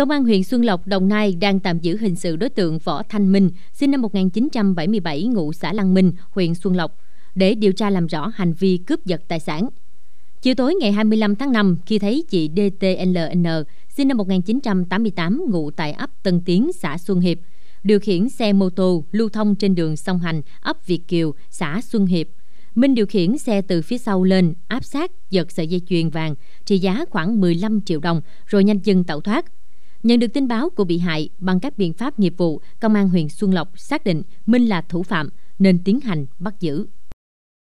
Công an huyện Xuân Lộc, Đồng Nai đang tạm giữ hình sự đối tượng Võ Thanh Minh, sinh năm 1977, ngụ xã Lăng Minh, huyện Xuân Lộc, để điều tra làm rõ hành vi cướp giật tài sản. Chiều tối ngày 25 tháng 5, khi thấy chị DTLN, sinh năm 1988, ngụ tại ấp Tân Tiến, xã Xuân Hiệp, điều khiển xe mô tô lưu thông trên đường Song Hành, ấp Việt Kiều, xã Xuân Hiệp. Minh điều khiển xe từ phía sau lên, áp sát, giật sợi dây chuyền vàng, trị giá khoảng 15 triệu đồng, rồi nhanh chân tẩu thoát. Nhận được tin báo của bị hại, bằng các biện pháp nghiệp vụ, Công an huyện Xuân Lộc xác định Minh là thủ phạm nên tiến hành bắt giữ.